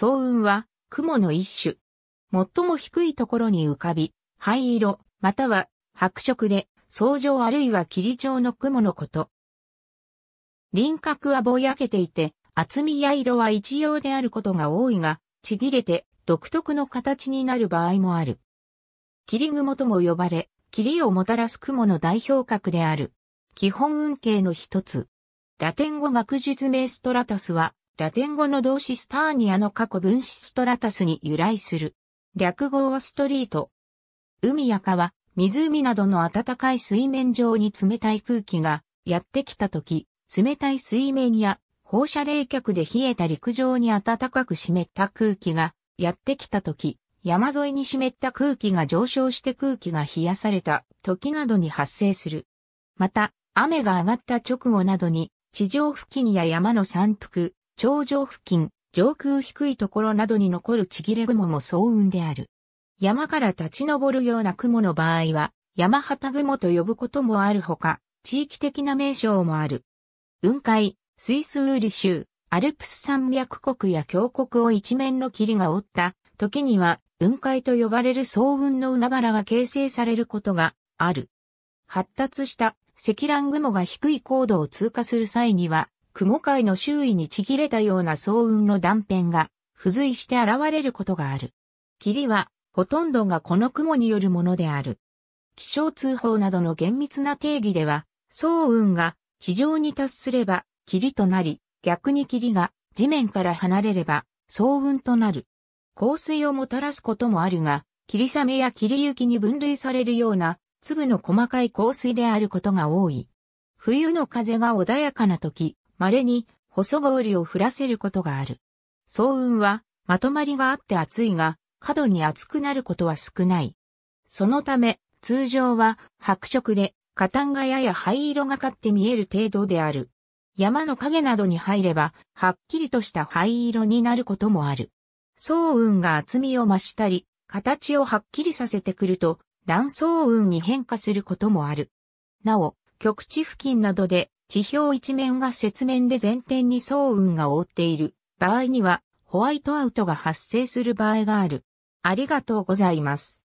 層雲は雲の一種。最も低いところに浮かび、灰色、または白色で、層状あるいは霧状の雲のこと。輪郭はぼやけていて、厚みや色は一様であることが多いが、ちぎれて独特の形になる場合もある。霧雲とも呼ばれ、霧をもたらす雲の代表格である。基本運慶の一つ。ラテン語学術名ストラタスは、ラテン語の動詞スターニアの過去分子ストラタスに由来する。略語はストリート。海や川、湖などの暖かい水面上に冷たい空気がやってきた時、冷たい水面や放射冷却で冷えた陸上に暖かく湿った空気がやってきた時、山沿いに湿った空気が上昇して空気が冷やされた時などに発生する。また、雨が上がった直後などに地上付近や山の山腹、頂上付近、上空低いところなどに残るちぎれ雲も騒雲である。山から立ち上るような雲の場合は、山旗雲と呼ぶこともあるほか、地域的な名称もある。雲海、スイスウーリ州、アルプス山脈国や峡谷を一面の霧が覆った時には、雲海と呼ばれる層雲の海原が形成されることがある。発達した積乱雲が低い高度を通過する際には、雲海の周囲にちぎれたような層雲の断片が、付随して現れることがある。霧は、ほとんどがこの雲によるものである。気象通報などの厳密な定義では、層雲が地上に達すれば霧となり、逆に霧が地面から離れれば層雲となる。降水をもたらすこともあるが、霧雨や霧雪に分類されるような粒の細かい降水であることが多い。冬の風が穏やかな時、稀に細氷を降らせることがある。早雲はまとまりがあって暑いが、過度に厚くなることは少ない。そのため、通常は白色で、火炭がやや灰色がかって見える程度である。山の影などに入れば、はっきりとした灰色になることもある。層雲が厚みを増したり、形をはっきりさせてくると、乱層雲に変化することもある。なお、局地付近などで地表一面が雪面で前天に層雲が覆っている場合には、ホワイトアウトが発生する場合がある。ありがとうございます。